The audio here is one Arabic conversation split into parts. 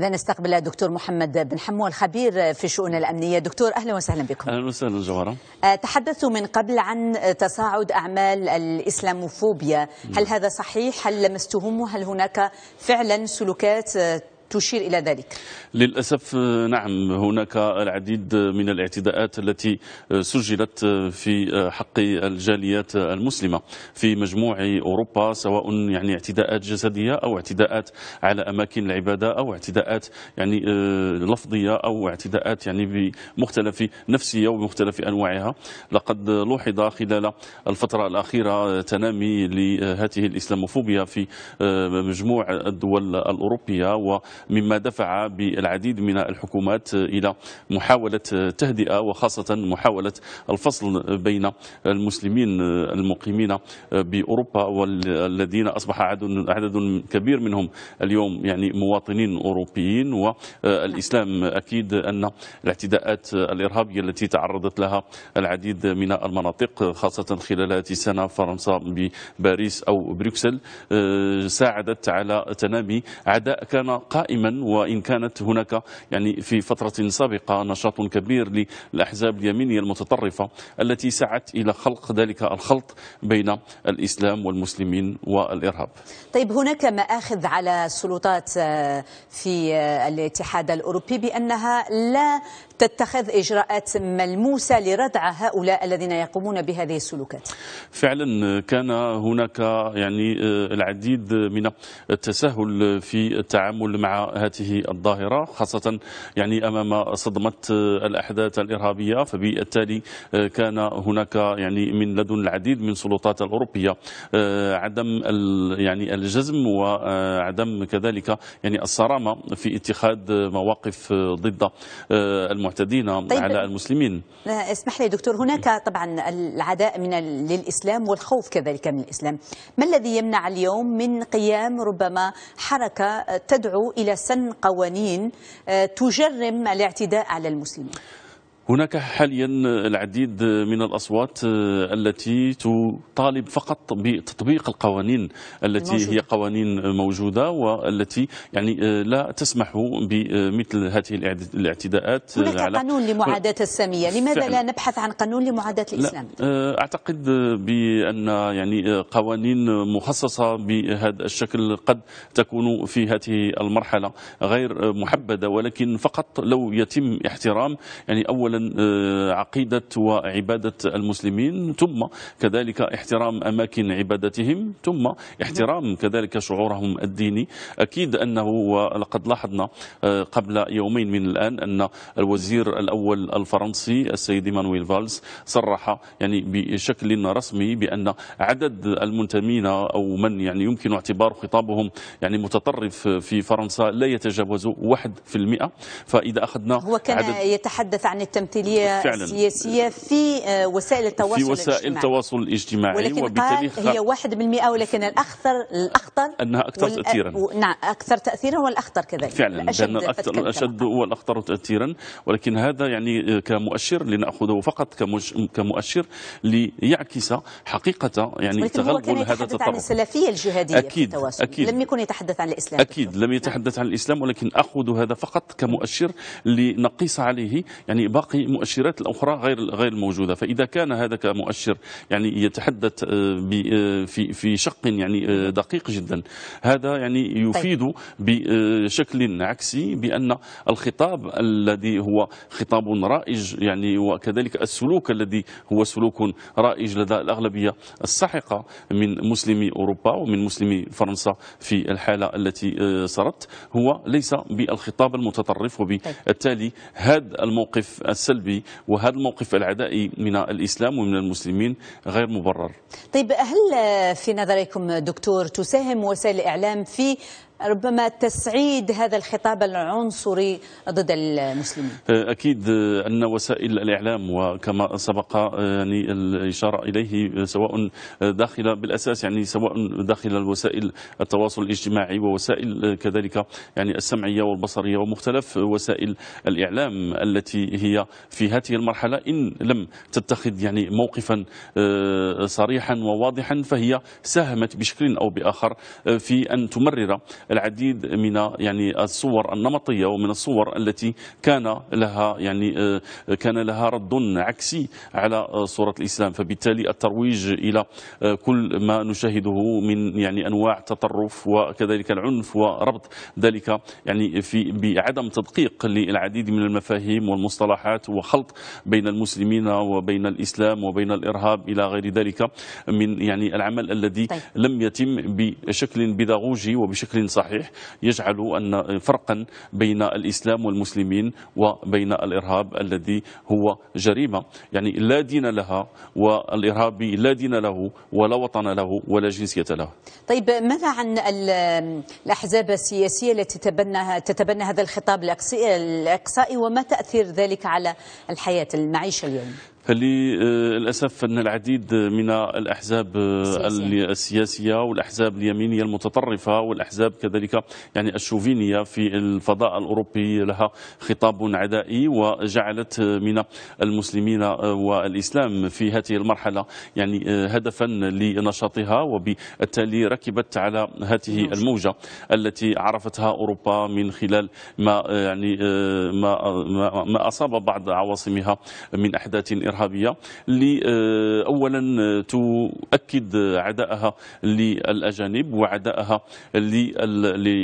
إذا نستقبل الدكتور محمد بن حمو الخبير في الشؤون الأمنية دكتور أهلا وسهلا بكم أهلا وسهلا جوهرة أه، تحدثت من قبل عن تصاعد أعمال الإسلاموفوبيا هل نعم. هذا صحيح؟ هل لمستهم؟ هل هناك فعلا سلوكات تشير إلى ذلك للأسف نعم هناك العديد من الاعتداءات التي سجلت في حق الجاليات المسلمة في مجموع أوروبا سواء يعني اعتداءات جسدية أو اعتداءات على أماكن العبادة أو اعتداءات يعني آه، لفظية أو اعتداءات يعني بمختلف نفسية ومختلف أنواعها لقد لوحظ خلال الفترة الأخيرة تنامي لهذه الإسلاموفوبيا في آه، مجموع الدول الأوروبية و مما دفع بالعديد من الحكومات إلى محاولة تهدئة وخاصة محاولة الفصل بين المسلمين المقيمين بأوروبا والذين أصبح عدد كبير منهم اليوم يعني مواطنين أوروبيين والإسلام أكيد أن الاعتداءات الإرهابية التي تعرضت لها العديد من المناطق خاصة خلال هذه السنة فرنسا بباريس أو بروكسل آه، ساعدت على تنامي عداء كان قائم دائما وإن كانت هناك يعني في فترة سابقة نشاط كبير للأحزاب اليمينية المتطرفة التي سعت إلى خلق ذلك الخلط بين الإسلام والمسلمين والإرهاب طيب هناك مآخذ على السلطات آه، في آه، الاتحاد الأوروبي بأنها لا تتخذ إجراءات ملموسة لردع هؤلاء الذين يقومون بهذه السلوكات فعلا كان هناك يعني آه، العديد من التساهل في التعامل مع هاته هذه الظاهرة خاصة يعني أمام صدمة الأحداث الإرهابية فبالتالي آه، كان هناك يعني من لدن العديد من السلطات الأوروبية آه، عدم يعني الجزم وعدم آه، كذلك يعني الصرامة في اتخاذ مواقف ضد المعتدين طيب على المسلمين اسمح لي دكتور هناك طبعا العداء من للإسلام والخوف كذلك من الإسلام ما الذي يمنع اليوم من قيام ربما حركة تدعو إلى إلى سن قوانين آه، تجرم الاعتداء على المسلمين هناك حاليا العديد من الأصوات آه، التي تطالب فقط بتطبيق القوانين التي موجود. هي قوانين موجودة والتي يعني آه، لا تسمح بمثل هذه الاعتداءات آه، هناك على قانون لمعاداة السامية لماذا فعلا. لا نبحث عن قانون لمعاداة الإسلام لا. أعتقد بأن يعني قوانين مخصصة بهذا الشكل قد تكون في هذه المرحلة غير محبدة ولكن فقط لو يتم احترام يعني أولا آه، عقيده وعباده المسلمين ثم كذلك احترام اماكن عبادتهم ثم احترام كذلك شعورهم الديني اكيد انه ولقد لاحظنا آه، قبل يومين من الان ان الوزير الاول الفرنسي السيد مانويل فالز صرح يعني بشكل رسمي بان عدد المنتمين او من يعني يمكن اعتبار خطابهم يعني متطرف في فرنسا لا يتجاوز 1% فاذا اخذنا هو كان عدد يتحدث عن التمثيل التمثيليه فعلا. السياسيه في آه، وسائل التواصل في وسائل التواصل الاجتماعي ولكن وبالتالي قال هي 1% ولكن الاخطر الاخطر انها اكثر تاثيرا نعم اكثر تاثيرا والاخطر كذلك فعلا الاشد الأكثر الاشد الاخطر تاثيرا ولكن هذا يعني آه، كمؤشر لناخذه فقط كمؤشر ليعكس حقيقه يعني تغلغل هذا التطرف عن السلفيه الجهاديه أكيد. في التواصل أكيد. لم يكن يتحدث عن الاسلام اكيد لم يتحدث عن الاسلام ولكن اخذ هذا فقط كمؤشر لنقيس عليه يعني باقي باقي مؤشرات الأخرى غير غير الموجودة فإذا كان هذا كمؤشر يعني يتحدث آه، آه، في في شق يعني آه، دقيق جدا هذا يعني طيب. يفيد بشكل عكسي بأن الخطاب الذي هو خطاب رائج يعني وكذلك السلوك الذي هو سلوك رائج لدى الأغلبية الساحقة من مسلمي أوروبا ومن مسلمي فرنسا في الحالة التي صارت هو ليس بالخطاب المتطرف طيب. وبالتالي هذا الموقف الس السلبي وهذا الموقف العدائي من الإسلام ومن المسلمين غير مبرر طيب هل في نظركم دكتور تساهم وسائل الإعلام في ربما تسعيد هذا الخطاب العنصري ضد المسلمين أه، أكيد أه، أن وسائل الإعلام وكما سبق أه، يعني الإشارة إليه سواء داخل بالأساس يعني سواء داخل وسائل التواصل الاجتماعي ووسائل كذلك يعني السمعية والبصرية ومختلف وسائل الإعلام التي هي في هذه المرحلة إن لم تتخذ يعني موقفا صريحا وواضحا فهي ساهمت بشكل أو بآخر في أن تمرر العديد من يعني الصور النمطية ومن الصور التي كان لها يعني آه، كان لها رد عكسي على آه، صورة الإسلام فبالتالي الترويج إلى آه، كل ما نشاهده من يعني أنواع تطرف وكذلك العنف وربط ذلك يعني في بعدم تدقيق للعديد من المفاهيم والمصطلحات وخلط بين المسلمين وبين الإسلام وبين الإرهاب إلى غير ذلك من يعني العمل الذي طيب. لم يتم بشكل بداغوجي وبشكل صحيح يجعل أن فرقا بين الإسلام والمسلمين وبين الإرهاب الذي هو جريمة يعني لا دين لها والإرهابي لا دين له ولا وطن له ولا جنسية له طيب ماذا عن الأحزاب السياسية التي تتبنى, تتبنى هذا الخطاب الإقصائي وما تأثير ذلك على الحياة المعيشة اليوم آه، للاسف ان العديد من الاحزاب آه، السياسيه والاحزاب اليمينيه المتطرفه والاحزاب كذلك يعني الشوفينيه في الفضاء الاوروبي لها خطاب عدائي وجعلت من المسلمين آه، والاسلام في هذه المرحله يعني هدفا لنشاطها وبالتالي ركبت على هذه الموجه التي عرفتها اوروبا من خلال ما يعني ما ما اصاب بعض عواصمها من احداث الإرهابية اللي آه، أولا آه، تؤكد عدائها للأجانب وعدائها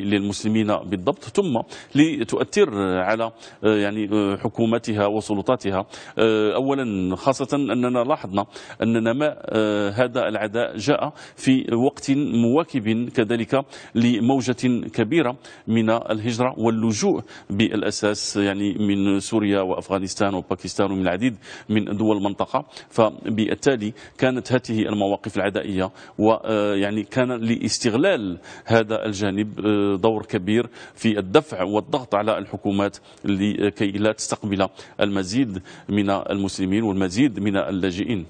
للمسلمين بالضبط ثم لتؤثر على آه، يعني حكومتها وسلطاتها أولا خاصة أننا لاحظنا أن نماء هذا العداء جاء في وقت مواكب كذلك لموجة كبيرة من الهجرة واللجوء بالأساس يعني من سوريا وأفغانستان وباكستان ومن العديد من دول المنطقة فبالتالي كانت هذه المواقف العدائية ويعني آه، كان لاستغلال هذا الجانب آه، دور كبير في الدفع والضغط على الحكومات لكي لا تستقبل المزيد من المسلمين والمزيد من اللاجئين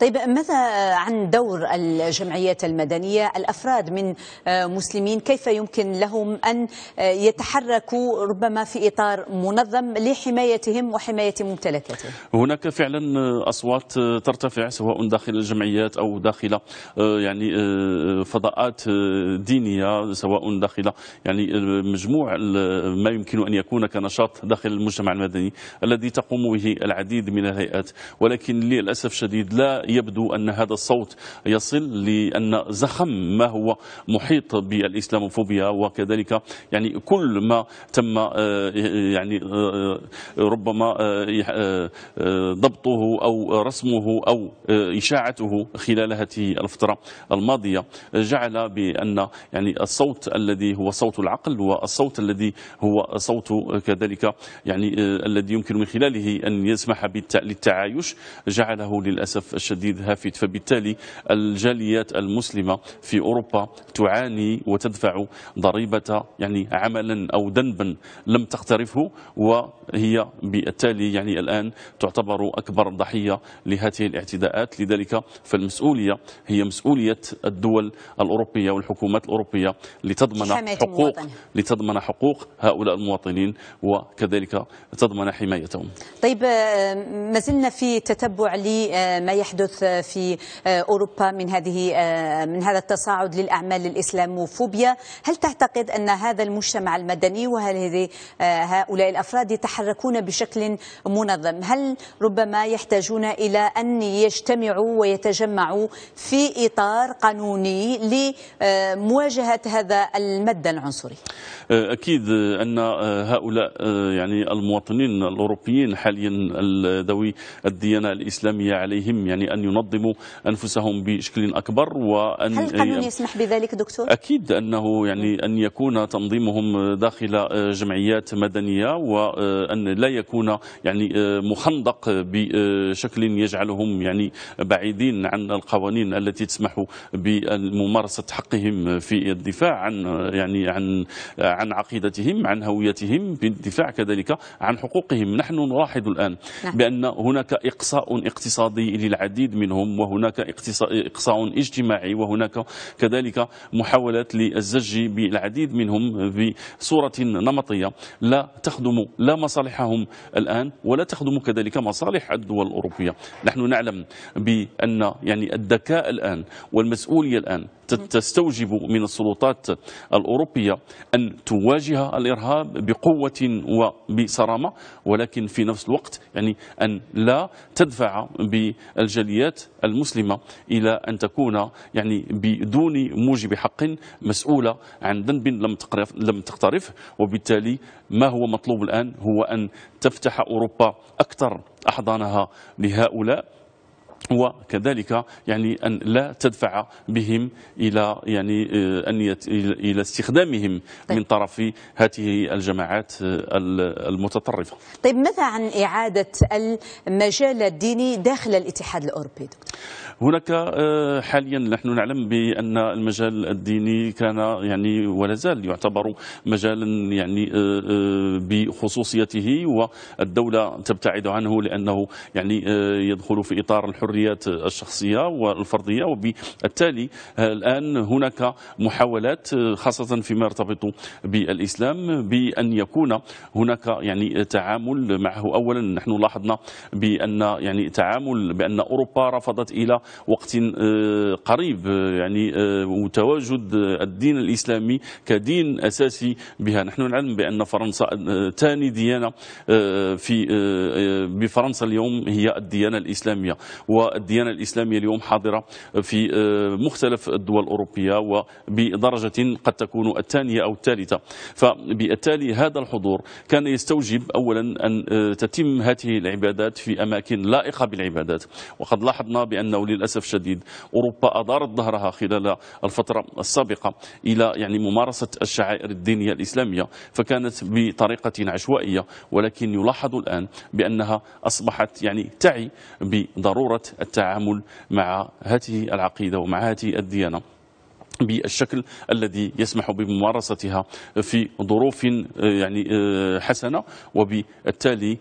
طيب ماذا عن دور الجمعيات المدنية الأفراد من آه، مسلمين كيف يمكن لهم أن آه، يتحركوا ربما في إطار منظم لحمايتهم وحماية ممتلكاتهم هناك فعلا آه، أصوات ترتفع سواء داخل الجمعيات أو داخل يعني فضاءات دينية سواء داخل يعني مجموع ما يمكن أن يكون كنشاط داخل المجتمع المدني الذي تقوم به العديد من الهيئات ولكن للأسف الشديد لا يبدو أن هذا الصوت يصل لأن زخم ما هو محيط بالإسلاموفوبيا وكذلك يعني كل ما تم آه، يعني آه، ربما آه، ضبطه أو رسمه أو إشاعته خلال هذه الفترة الماضية جعل بأن يعني الصوت الذي هو صوت العقل والصوت الذي هو صوت كذلك يعني الذي يمكن من خلاله أن يسمح للتعايش جعله للأسف شديد هافت فبالتالي الجاليات المسلمة في أوروبا تعاني وتدفع ضريبة يعني عملا أو ذنبا لم تقترفه وهي بالتالي يعني الآن تعتبر أكبر ضحية لهذه الاعتداءات لذلك فالمسؤولية هي مسؤولية الدول الأوروبية والحكومات الأوروبية لتضمن حقوق المواطن. لتضمن حقوق هؤلاء المواطنين وكذلك تضمن حمايتهم طيب آه، ما زلنا في تتبع لما يحدث في أوروبا من هذه من هذا التصاعد للأعمال الإسلاموفوبيا هل تعتقد أن هذا المجتمع المدني وهل هؤلاء الأفراد يتحركون بشكل منظم هل ربما يحتاجون إلى أن يجتمعوا ويتجمعوا في إطار قانوني لمواجهة هذا المد العنصري أكيد أن هؤلاء يعني المواطنين الأوروبيين حاليا ذوي الديانة الإسلامية عليهم يعني يعني أن ينظموا أنفسهم بشكل أكبر وأن هل القانون يعني يسمح بذلك دكتور؟ أكيد أنه يعني أن يكون تنظيمهم داخل جمعيات مدنية وأن لا يكون يعني مخندق بشكل يجعلهم يعني بعيدين عن القوانين التي تسمح بممارسة حقهم في الدفاع عن يعني عن عن عقيدتهم عن هويتهم بالدفاع كذلك عن حقوقهم نحن نلاحظ الآن نعم. بأن هناك إقصاء اقتصادي للعالم العديد منهم وهناك إقصاء اجتماعي وهناك كذلك محاولات للزج بالعديد منهم بصورة نمطية لا تخدم لا مصالحهم الآن ولا تخدم كذلك مصالح الدول الأوروبية نحن نعلم بأن يعني الذكاء الآن والمسؤولية الآن تستوجب من السلطات الأوروبية أن تواجه الإرهاب بقوة وبصرامة ولكن في نفس الوقت يعني أن لا تدفع بالجهة الجاليات المسلمة إلى أن تكون يعني بدون موجب حق مسؤولة عن ذنب لم لم تقترف وبالتالي ما هو مطلوب الآن هو أن تفتح أوروبا أكثر أحضانها لهؤلاء وكذلك يعني ان لا تدفع بهم الى يعني ان آه، يت... الى استخدامهم طيب. من طرف هذه الجماعات آه، المتطرفه. طيب ماذا عن اعاده المجال الديني داخل الاتحاد الاوروبي هناك آه، حاليا نحن نعلم بان المجال الديني كان يعني ولا زال يعتبر مجالا يعني بخصوصيته والدوله تبتعد عنه لانه يعني يدخل في اطار الحريه الحريات الشخصيه والفرديه وبالتالي الان هناك محاولات خاصه فيما يرتبط بالاسلام بان يكون هناك يعني تعامل معه اولا نحن لاحظنا بان يعني تعامل بان اوروبا رفضت الى وقت آه، قريب يعني آه، تواجد الدين الاسلامي كدين اساسي بها نحن نعلم بان فرنسا ثاني آه، ديانه في بفرنسا اليوم هي الديانه الاسلاميه و والديانة الإسلامية اليوم حاضرة في آه، مختلف الدول الأوروبية وبدرجة قد تكون الثانية أو الثالثة فبالتالي هذا الحضور كان يستوجب أولا أن آه، تتم هذه العبادات في أماكن لائقة بالعبادات وقد لاحظنا بأنه للأسف الشديد أوروبا أدارت ظهرها خلال الفترة السابقة إلى يعني ممارسة الشعائر الدينية الإسلامية فكانت بطريقة عشوائية ولكن يلاحظ الآن بأنها أصبحت يعني تعي بضرورة التعامل مع هذه العقيدة ومع هذه الديانة بالشكل الذي يسمح بممارستها في ظروف يعني حسنه وبالتالي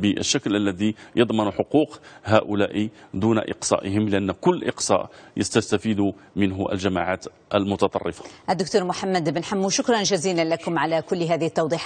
بالشكل الذي يضمن حقوق هؤلاء دون اقصائهم لان كل اقصاء يستفيد منه الجماعات المتطرفه. الدكتور محمد بن حمو شكرا جزيلا لكم على كل هذه التوضيحات.